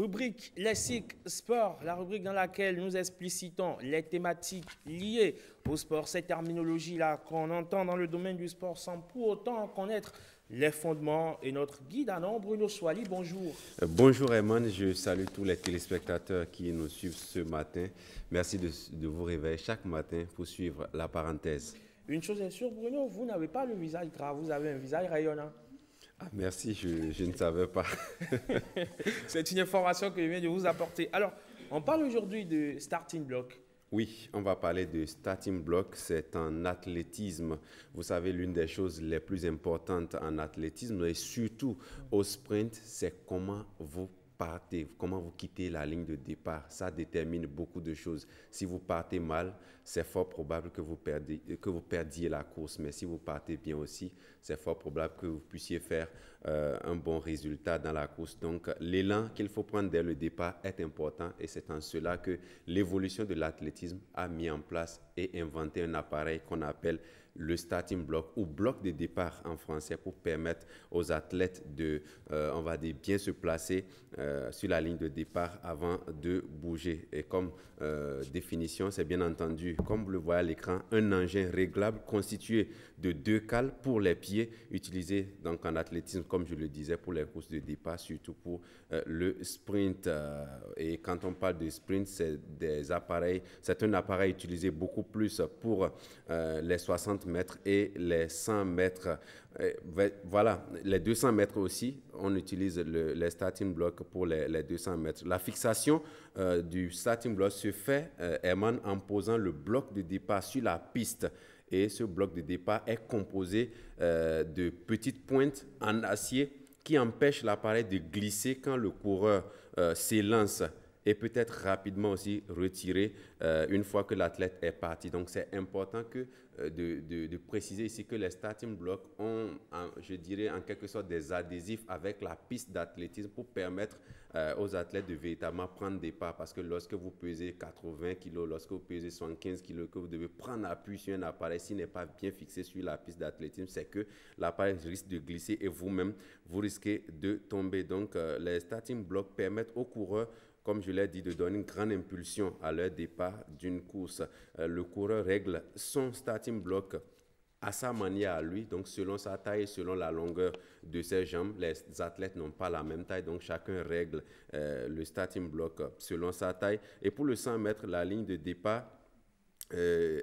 Rubrique Lessic sport, la rubrique dans laquelle nous explicitons les thématiques liées au sport, cette terminologie-là qu'on entend dans le domaine du sport sans pour autant connaître les fondements et notre guide à nom, Bruno Soali, bonjour. Euh, bonjour Eman, je salue tous les téléspectateurs qui nous suivent ce matin. Merci de, vous réveiller chaque matin pour suivre la parenthèse. Une chose est sûre, Bruno, vous n'avez pas le visage grave, vous avez un visage rayonnant merci, je, je, ne savais pas. C'est une information que je viens de vous apporter. Alors, on parle aujourd'hui de starting block. Oui, on va parler de starting block. C'est en athlétisme. Vous savez, l'une des choses les plus importantes en athlétisme et surtout au sprint, c'est comment vous comment vous quittez la ligne de départ, ça détermine beaucoup de choses. Si vous partez mal, c'est fort probable que vous perdiez la course, mais si vous partez bien aussi, c'est fort probable que vous puissiez faire euh, un bon résultat dans la course. Donc l'élan qu'il faut prendre dès le départ est important et c'est en cela que l'évolution de l'athlétisme a mis en place et inventé un appareil qu'on appelle le starting block ou bloc de départ en français pour permettre aux athlètes de, euh, on va dire, bien se placer euh, sur la ligne de départ avant de bouger. Et comme définition, c'est bien entendu, comme vous le voyez à l'écran, un engin réglable constitué de deux cales pour les pieds utilisés donc en athlétisme comme je le disais, pour les courses de départ, surtout pour euh, le sprint. Euh, et quand on parle de sprint, c'est des appareils, c'est un appareil utilisé beaucoup plus pour euh, les 60 mètres et les 100 mètres. voilà, les 200 mètres aussi, on utilise le, les starting blocks pour les, les 200 mètres. La fixation du starting block se fait, Herman, en posant le bloc de départ sur la piste et ce bloc de départ est composé euh, de petites pointes en acier qui empêchent l'appareil de glisser quand le coureur euh, s'élance et peut-être rapidement aussi retirer euh, une fois que l'athlète est parti. Donc c'est important que, euh, de, préciser ici que les starting blocks ont, je dirais, en quelque sorte des adhésifs avec la piste d'athlétisme pour permettre euh, aux athlètes de véritablement prendre des pas. Parce que lorsque vous pesez 80 kg, lorsque vous pesez 75 kg, que vous devez prendre appui sur un appareil, s'il n'est pas bien fixé sur la piste d'athlétisme, c'est que l'appareil risque de glisser et vous-même, vous risquez de tomber. Donc les starting blocks permettent aux coureurs comme je l'ai dit, de donner une grande impulsion à leur départ d'une course. Euh, le coureur règle son starting block à sa manière à lui, donc selon sa taille, selon la longueur de ses jambes, les athlètes n'ont pas la même taille, donc chacun règle euh, le starting block selon sa taille. Et pour le 100 mètres, la ligne de départ euh,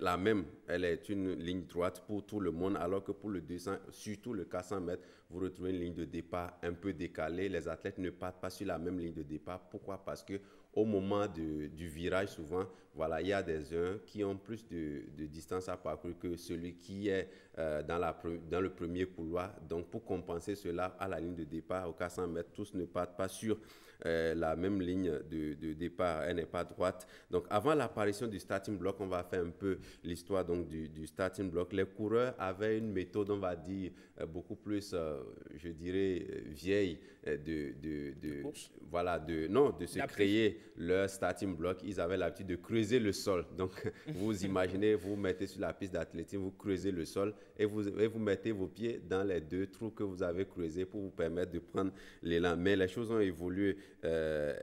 la même. Elle est une ligne droite pour tout le monde, alors que pour le 200, surtout le 400 mètres, vous retrouvez une ligne de départ un peu décalée. Les athlètes ne partent pas sur la même ligne de départ. Pourquoi Parce que au moment de, du virage, souvent, voilà, il y a des uns qui ont plus de, de distance à parcourir que celui qui est euh, dans, la, dans le premier couloir. Donc, pour compenser cela, à la ligne de départ, au 400 mètres, tous ne partent pas sur euh, la même ligne de, de départ. Elle n'est pas droite. Donc, avant l'apparition du starting block, on va faire un peu l'histoire donc du, du, starting block, les coureurs avaient une méthode, on va dire, euh, beaucoup plus, euh, je dirais, euh, vieille de, de, de, voilà, de, non, de se créer leur starting block. Ils avaient l'habitude de creuser le sol. Donc, vous imaginez, vous mettez sur la piste d'athlétisme, vous creusez le sol et vous, et vous mettez vos pieds dans les deux trous que vous avez creusés pour vous permettre de prendre l'élan. Mais les choses ont évolué. Euh,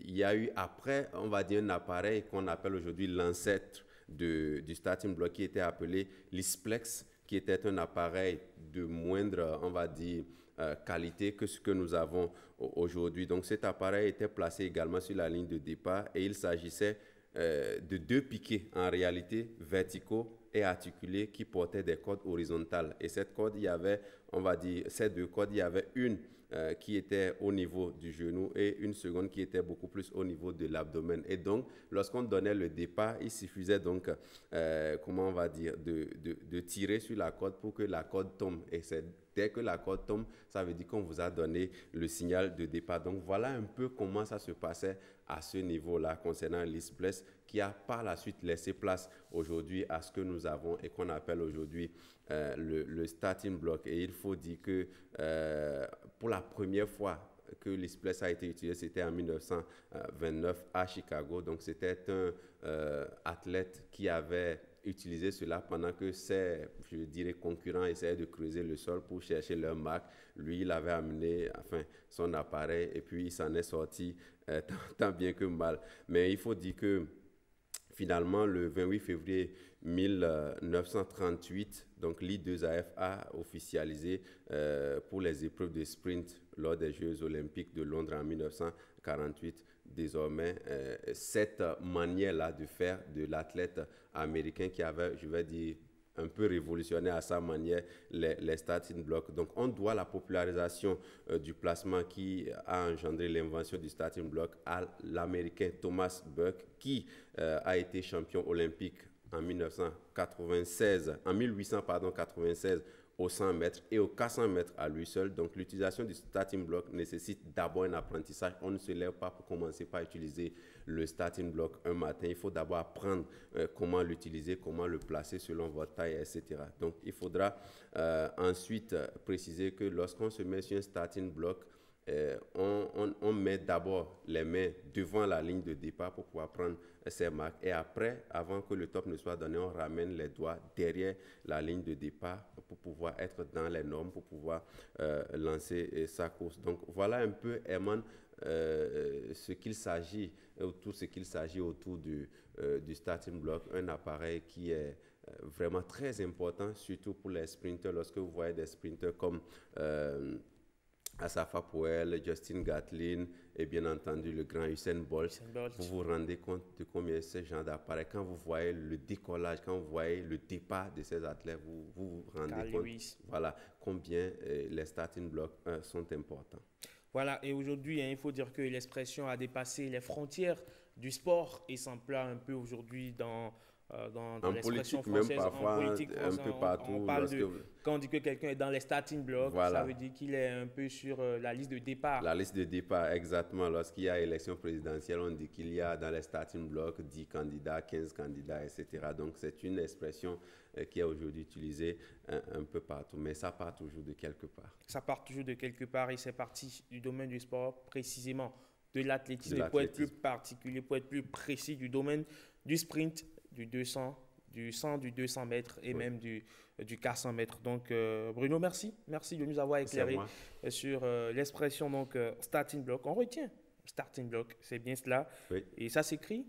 il y a eu après, on va dire, un appareil qu'on appelle aujourd'hui l'ancêtre du starting block qui était appelé l'ISPLEX, qui était un appareil de moindre, on va dire, euh, qualité que ce que nous avons aujourd'hui. Donc cet appareil était placé également sur la ligne de départ et il s'agissait euh, de deux piquets en réalité verticaux et articulés qui portaient des cordes horizontales. Et cette corde, il y avait, on va dire, ces deux cordes, il y avait une euh, qui était au niveau du genou et une seconde qui était beaucoup plus au niveau de l'abdomen. Et donc, lorsqu'on donnait le départ, il suffisait donc, euh, comment on va dire, de, tirer sur la corde pour que la corde tombe. Et c'est dès que la corde tombe, ça veut dire qu'on vous a donné le signal de départ. Donc, voilà un peu comment ça se passait à ce niveau-là concernant blesses qui a par la suite laissé place aujourd'hui à ce que nous avons et qu'on appelle aujourd'hui euh, le, le, starting block. Et il faut dire que euh, pour la première fois que l'ISPLES a été utilisé, c'était en 1929 à Chicago. Donc c'était un euh, athlète qui avait utilisé cela pendant que ses, je dirais, concurrents essayaient de creuser le sol pour chercher leur marque. Lui, il avait amené enfin, son appareil et puis il s'en est sorti tant, bien que mal. Mais il faut dire que finalement, le 28 février 1938, donc l'I2AF a officialisé euh, pour les épreuves de sprint lors des Jeux olympiques de Londres en 1948 désormais euh, cette manière-là de faire de l'athlète américain qui avait, je vais dire, un peu révolutionné à sa manière les, les starting Donc on doit la popularisation euh, du placement qui a engendré l'invention du statin block à l'Américain Thomas Burke qui euh, a été champion olympique en 1996, en 1896 100 mètres et au 400 mètres à lui seul. Donc l'utilisation du starting block nécessite d'abord un apprentissage. On ne se lève pas pour commencer par utiliser le starting block un matin. Il faut d'abord apprendre euh, comment l'utiliser, comment le placer selon votre taille, etc. Donc il faudra euh, ensuite euh, préciser que lorsqu'on se met sur un starting block, euh, on, met d'abord les mains devant la ligne de départ pour pouvoir prendre euh, ses marques. Et après, avant que le top ne soit donné, on ramène les doigts derrière la ligne de départ pour pouvoir être dans les normes, pour pouvoir euh, lancer sa course. Donc voilà un peu, Herman, ce qu'il s'agit, tout ce qu'il s'agit autour du, du starting block, un appareil qui est vraiment très important, surtout pour les sprinters, lorsque vous voyez des sprinters comme... Asafa Poel, Justin Gatlin et bien entendu le grand Usain Bolt. Vous vous rendez compte de combien ces gens d'appareil, quand vous voyez le décollage, quand vous voyez le départ de ces athlètes, vous vous, rendez compte voilà, combien euh, les starting blocks euh, sont importants. Voilà, et aujourd'hui, hein, il faut dire que l'expression a dépassé les frontières du sport et s'emploie un peu aujourd'hui dans euh, en politique un, parfois, un peu partout. Quand on dit que quelqu'un est dans les starting blocks, ça veut dire qu'il est un peu sur euh, la liste de départ. La liste de départ, exactement. Lorsqu'il y a élection présidentielle, on dit qu'il y a dans les starting blocks 10 candidats, 15 candidats, etc. Donc c'est une expression euh, qui est aujourd'hui utilisée un, peu partout, mais ça part toujours de quelque part. Ça part toujours de quelque part et c'est parti du domaine du sport précisément de l'athlétisme, pour être plus particulier, pour être plus précis du domaine du sprint du 200, du 100, du 200 mètres et même du, euh, du 400 mètres. Donc, euh, Bruno, merci. Merci de nous avoir éclairé euh, sur l'expression donc starting block. On retient starting block, c'est bien cela. Et ça s'écrit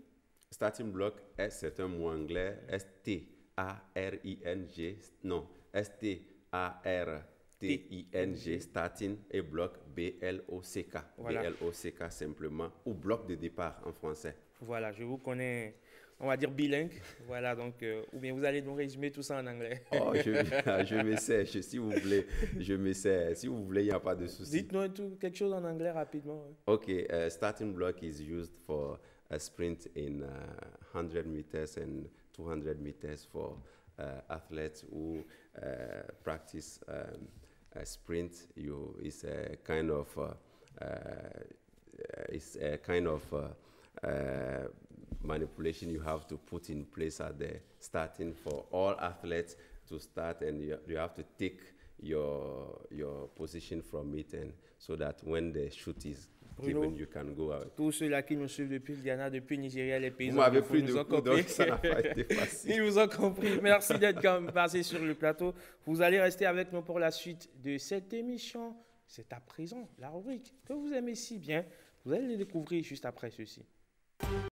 Starting block, c'est un mot anglais, S-T-A-R-I-N-G, non, S-T-A-R-T-I-N-G, starting et block, B-L-O-C-K. B-L-O-C-K simplement, ou bloc de départ en français. Voilà, je vous connais on va dire bilingue. Voilà, donc, euh, ou bien vous allez nous résumer tout ça en anglais. oh, je, ah, je m'essaie, si vous voulez. Je m'essaie. Si vous voulez, il n'y a pas de souci. Dites-nous quelque chose en anglais rapidement. OK, euh, starting block is used for a sprint in 100 uh, meters and 200 meters for uh, athletes who uh, practice um, a sprint. You a kind of, it's a kind of manipulation you have to put in place at the starting for all athletes to start, and you, you have to take your your position from it, and so that when the shoot is Bruno, given, you can go out. Tous ceux-là qui nous suivent depuis le Ghana, depuis Nigeria, les pays Vous m'avez compris. Ils vous ont compris. Merci d'être passé sur le plateau. Vous allez rester avec nous pour la suite de cette émission. C'est à présent la rubrique que vous aimez si bien. Vous allez le découvrir juste après ceci.